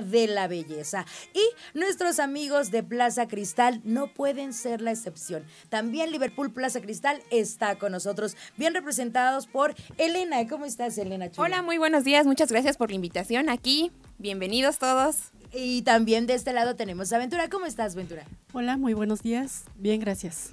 de la belleza. Y nuestros amigos de Plaza Cristal no pueden ser la excepción. También Liverpool Plaza Cristal está con nosotros, bien representados por Elena. ¿Cómo estás, Elena? Hola, muy buenos días. Muchas gracias por la invitación aquí. Bienvenidos todos. Y también de este lado tenemos a Ventura. ¿Cómo estás, Ventura? Hola, muy buenos días. Bien, gracias.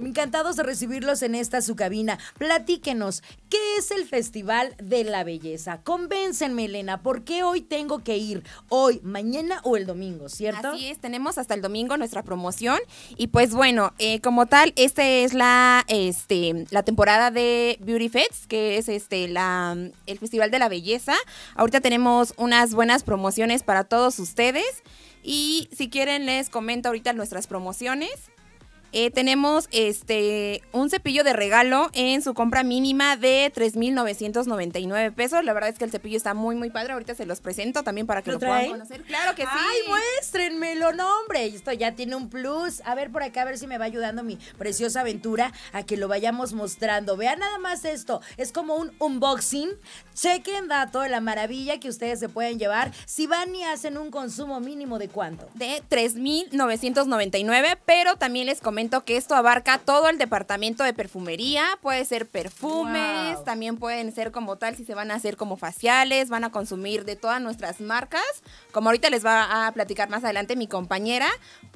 Encantados de recibirlos en esta su cabina. Platíquenos, ¿qué es el Festival de la Belleza? Convéncenme, Elena, ¿por qué hoy tengo que ir? Hoy, mañana o el domingo, ¿cierto? Así es, tenemos hasta el domingo nuestra promoción. Y pues bueno, eh, como tal, esta es la, este, la temporada de Beauty Fest, que es este, la, el Festival de la Belleza. Ahorita tenemos unas buenas promociones para todos ustedes. Y si quieren, les comento ahorita nuestras promociones. Eh, tenemos este un cepillo de regalo en su compra mínima de 3.999 pesos. La verdad es que el cepillo está muy, muy padre. Ahorita se los presento también para que lo, lo puedan conocer. Claro que sí. Ay, muéstrenmelo, no, hombre. Esto ya tiene un plus. A ver por acá, a ver si me va ayudando mi preciosa aventura a que lo vayamos mostrando. Vean nada más esto. Es como un unboxing. Chequen dato de la maravilla que ustedes se pueden llevar si van y hacen un consumo mínimo de cuánto. De 3.999, pero también les comento que esto abarca todo el departamento de perfumería, puede ser perfumes, también pueden ser como tal si se van a hacer como faciales, van a consumir de todas nuestras marcas, como ahorita les va a platicar más adelante mi compañera,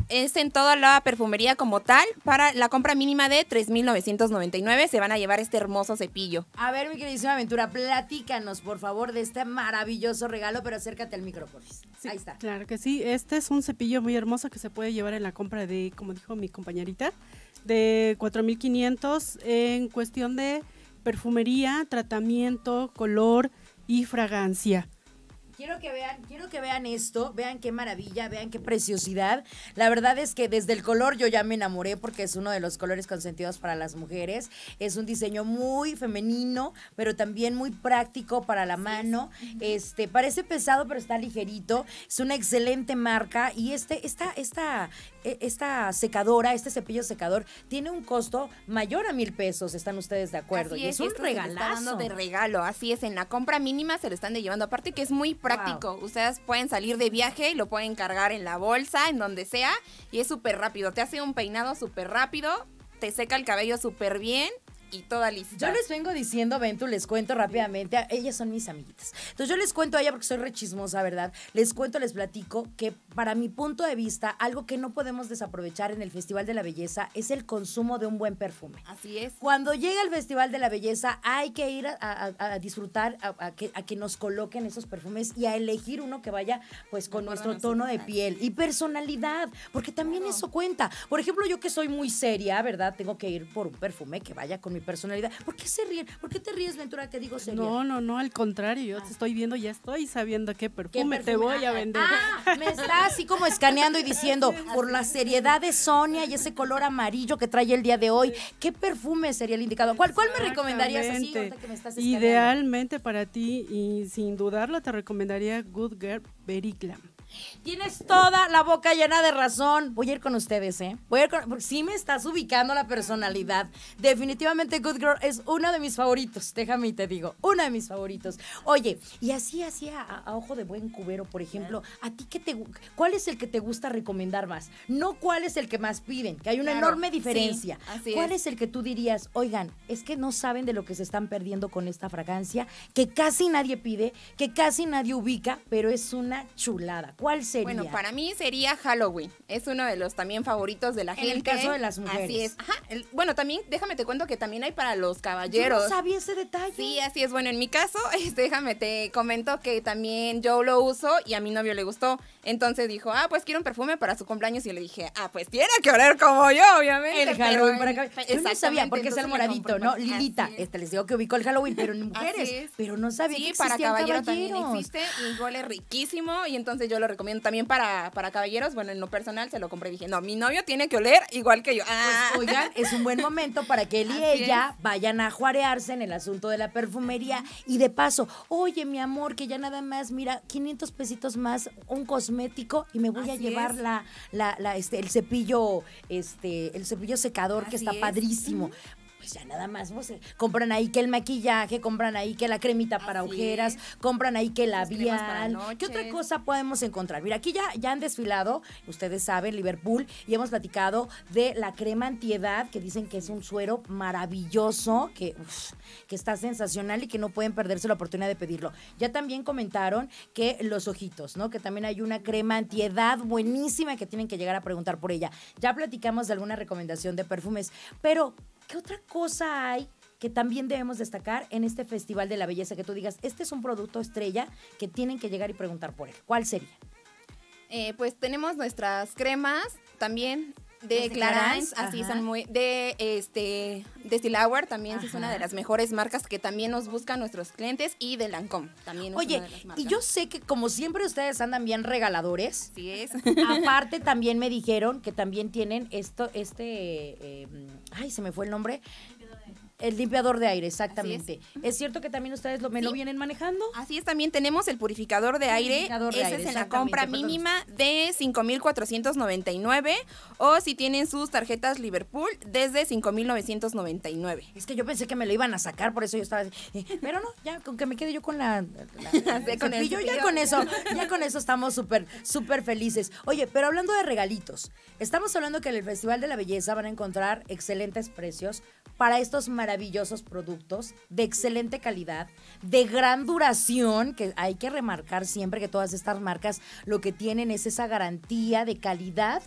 es en toda la perfumería como tal. Para la compra mínima de 3.999 se van a llevar este hermoso cepillo. A ver, mi queridísima Aventura, platícanos, por favor, de este maravilloso regalo, pero acércate al micrófono. Ahí está. Claro que sí. Este es un cepillo muy hermoso que se puede llevar en la compra de, como dijo mi compañerita, de 4.500 en cuestión de perfumería, tratamiento, color y fragancia. Quiero que vean, quiero que vean esto, vean qué maravilla, vean qué preciosidad. La verdad es que desde el color yo ya me enamoré porque es uno de los colores consentidos para las mujeres. Es un diseño muy femenino, pero también muy práctico para la mano. Este, parece pesado, pero está ligerito. Es una excelente marca y este esta esta e, esta secadora, este cepillo secador tiene un costo mayor a mil pesos, están ustedes de acuerdo. y es, es un regalazo. de regalo, así es, en la compra mínima se lo están de llevando. Aparte que es muy práctico práctico. Ustedes pueden salir de viaje y lo pueden cargar en la bolsa, en donde sea, y es súper rápido. Te hace un peinado súper rápido, te seca el cabello súper bien y toda lista. Yo les vengo diciendo, Ventu, les cuento rápidamente. Ellas son mis amiguitas. Entonces yo les cuento a ella porque soy rechismosa, ¿verdad? Les cuento, les platico que para mi punto de vista, algo que no podemos desaprovechar en el Festival de la Belleza es el consumo de un buen perfume. Así es. Cuando llega el Festival de la Belleza, hay que ir a, disfrutar, a que, a, que, nos coloquen esos perfumes y a elegir uno que vaya pues con nuestro tono de piel y personalidad, porque también eso cuenta. Por ejemplo, yo que soy muy seria, ¿verdad? Tengo que ir por un perfume que vaya con mi personalidad. ¿Por qué se ríen? ¿Por qué te ríes, Ventura, que digo No, no, no, al contrario, yo ah. te estoy viendo, ya estoy sabiendo qué perfume, te voy a ah, vender. Ah, me está así como escaneando y diciendo, por la seriedad de Sonia y ese color amarillo que trae el día de hoy, ¿qué perfume sería el indicado? ¿Cuál, cuál me recomendarías así Idealmente para ti y sin dudarlo te recomendaría Good Girl Very Tienes toda la boca llena de razón. Voy a ir con ustedes, ¿eh? Voy a ir con... Sí me estás ubicando la personalidad. Definitivamente Good Girl es uno de mis favoritos. Déjame y te digo, uno de mis favoritos. Oye, y así, así a, ojo de buen cubero, por ejemplo, ¿a ti qué te... ¿Cuál es el que te gusta recomendar más? No cuál es el que más piden, que hay una enorme diferencia. ¿Cuál es el que tú dirías, oigan, es que no saben de lo que se están perdiendo con esta fragancia, que casi nadie pide, que casi nadie ubica, pero es una chulada? ¿Cuál sería? Bueno, para mí sería Halloween. Es uno de los también favoritos de la gente. En el caso de las mujeres. Así es. bueno, también déjame te cuento que también hay para los caballeros. Yo sabía ese detalle. Sí, así es. Bueno, en mi caso, este, déjame te comento que también yo lo uso y a mi novio le gustó. Entonces dijo, ah, pues quiero un perfume para su cumpleaños. Y le dije, ah, pues tiene que oler como yo, obviamente. El Halloween para caballeros. Yo no sabía porque es el moradito, ¿no? Lilita. Este, les digo que ubicó el Halloween, pero en mujeres. Pero no sabía que para caballero caballeros. también existe y huele riquísimo. Y entonces yo lo recomiendo también para, para caballeros. Bueno, en lo personal se lo compré y dije, no, mi novio tiene que oler igual que yo. Pues, ah. oigan, es un buen momento para que él y ella vayan a juarearse en el asunto de la perfumería. Y de paso, oye, mi amor, que ya nada más, mira, 500 pesitos más, un cosmético y me voy a llevar la, la, la, este, el cepillo, este, el cepillo secador que está padrísimo pues ya nada más, vos compran ahí que el maquillaje, compran ahí que la cremita para ojeras, compran ahí que la vial. ¿Qué otra cosa podemos encontrar? Mira, aquí ya, ya han desfilado, ustedes saben, Liverpool, y hemos platicado de la crema antiedad, que dicen que es un suero maravilloso, que, que está sensacional y que no pueden perderse la oportunidad de pedirlo. Ya también comentaron que los ojitos, ¿no? Que también hay una crema antiedad buenísima que tienen que llegar a preguntar por ella. Ya platicamos de alguna recomendación de perfumes, pero ¿Qué otra cosa hay que también debemos destacar en este Festival de la Belleza? Que tú digas, este es un producto estrella que tienen que llegar y preguntar por él. ¿Cuál sería? Eh, pues tenemos nuestras cremas, también de Clarence, así son muy de este de Stilauer también es una de las mejores marcas que también nos buscan nuestros clientes y de Lancôme también es Oye, y yo sé que como siempre ustedes andan bien regaladores. Sí es. Aparte también me dijeron que también tienen esto este em, ay, se me fue el nombre el limpiador de aire, exactamente. Es. cierto que también ustedes lo, me lo vienen manejando? Así es, también tenemos el purificador de aire. Ese es en la compra mínima de 5.499 o si tienen sus tarjetas Liverpool desde 5.999. Es que yo pensé que me lo iban a sacar, por eso yo estaba así. Eh, pero no, ya con que me quede yo con la... Y yo ya con eso, ya con eso estamos súper, súper felices. Oye, pero hablando de regalitos, estamos hablando que en el Festival de la Belleza van a encontrar excelentes precios para estos maravillosos maravillosos productos de excelente calidad, de gran duración, que hay que remarcar siempre que todas estas marcas lo que tienen es esa garantía de calidad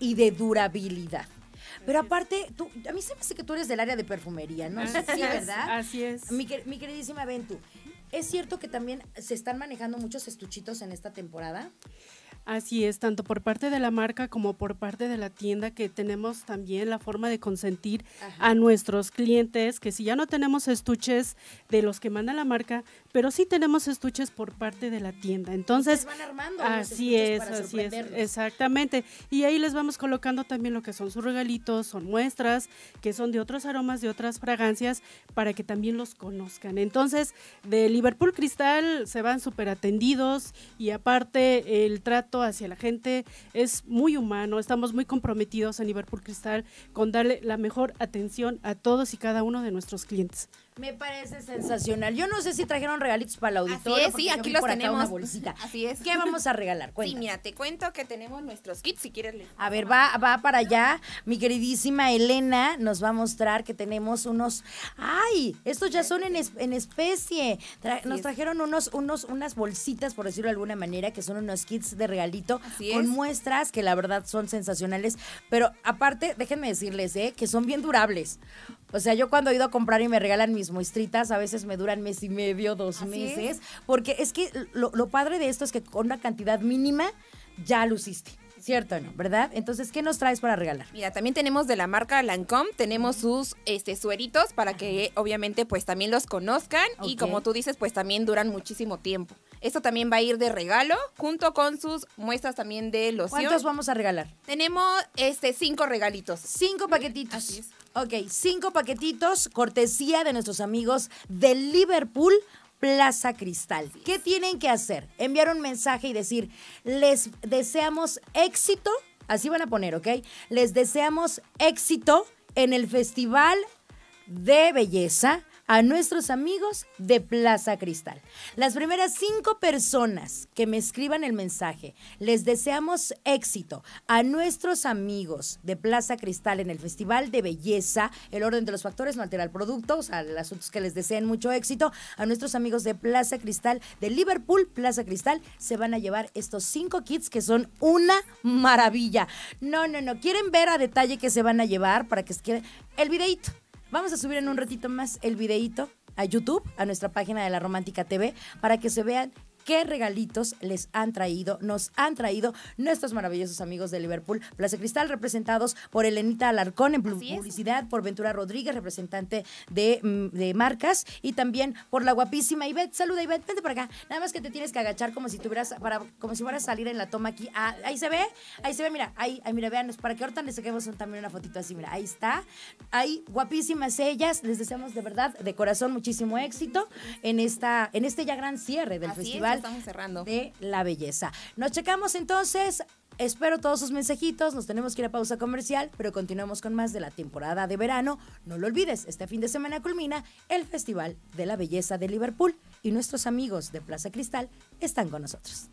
y de durabilidad. Pero aparte, tú, a mí se me hace que tú eres del área de perfumería, ¿no? Así sí, es, ¿verdad? Así es. mi queridísima Ventu, ¿es cierto que también se están manejando muchos estuchitos en esta temporada? Así es, tanto por parte de la marca como por parte de la tienda que tenemos también la forma de consentir a nuestros clientes, que si ya no tenemos estuches de los que manda la marca, pero sí tenemos estuches por parte de la tienda. Entonces, van armando así es, así es, exactamente. Y ahí les vamos colocando también lo que son sus regalitos, son muestras que son de otros aromas, de otras fragancias, para que también los conozcan. Entonces, de Liverpool Cristal se van súper atendidos y aparte el trato hacia la gente es muy humano. Estamos muy comprometidos a Liverpool cristal con darle la mejor atención a todos y cada uno de nuestros clientes. Me parece sensacional. Yo no sé si trajeron regalitos para el auditorio. sí, aquí los tenemos. una bolsita. Así es. ¿Qué vamos a regalar? Cuéntame. te cuento que tenemos nuestros kits, si quieres. leer. A ver, va, va para allá. Mi queridísima Elena nos va a mostrar que tenemos unos. ¡Ay! Estos ya son en, especie. nos trajeron unos, unos, unas bolsitas, por decirlo de alguna manera, que son unos kits de regalito con muestras que la verdad son sensacionales. Pero aparte, déjenme decirles, ¿eh? que son bien durables. O sea, yo cuando he ido a comprar y me regalan mis muestritas, a veces me duran mes y medio, dos meses. Porque es que lo, padre de esto es que con una cantidad mínima ya luciste. Cierto, o ¿no? ¿Verdad? Entonces, ¿qué nos traes para regalar? Mira, también tenemos de la marca Lancome, tenemos sus este, sueritos para que obviamente pues también los conozcan y como tú dices, pues también duran muchísimo tiempo. Esto también va a ir de regalo junto con sus muestras también de los. ¿Cuántos vamos a regalar? Tenemos este cinco regalitos. Cinco paquetitos. Ok, cinco paquetitos, cortesía de nuestros amigos de Liverpool. Plaza Cristal. ¿Qué tienen que hacer? Enviar un mensaje y decir, les deseamos éxito, así van a poner, ¿ok? Les deseamos éxito en el Festival de Belleza a nuestros amigos de Plaza Cristal. Las primeras cinco personas que me escriban el mensaje, les deseamos éxito a nuestros amigos de Plaza Cristal en el Festival de Belleza. El orden de los factores no altera el producto, o sea, los asuntos que les deseen mucho éxito. A nuestros amigos de Plaza Cristal, de Liverpool, Plaza Cristal, se van a llevar estos cinco kits que son una maravilla. No, no, no. ¿Quieren ver a detalle qué se van a llevar para que el videito? Vamos a subir en un ratito más el videíto a YouTube, a nuestra página de La Romántica TV, para que se vean qué regalitos les han traído, nos han traído nuestros maravillosos amigos de Liverpool, Plaza Cristal, representados por Elenita Alarcón en publicidad, por Ventura Rodríguez, representante mm, de, marcas, y también por la guapísima Ivette. Saluda Ivette, vente por acá. Nada más que te tienes que agachar como si tuvieras, para, como si fueras a salir en la toma aquí. Ah, ahí se ve, ahí se ve, mira, ahí, ahí mira, vean, para que ahorita les saquemos también una fotito así, mira, ahí está. Ahí, guapísimas ellas, les deseamos de verdad, de corazón, muchísimo éxito en, esta, en este ya gran cierre del festival. Estamos cerrando. de la Belleza. Nos checamos entonces. Espero todos sus mensajitos, nos tenemos que ir a pausa comercial, pero continuamos con más de la temporada de verano. No lo olvides, este fin de semana culmina el Festival de la Belleza de Liverpool y nuestros amigos de Plaza Cristal están con nosotros.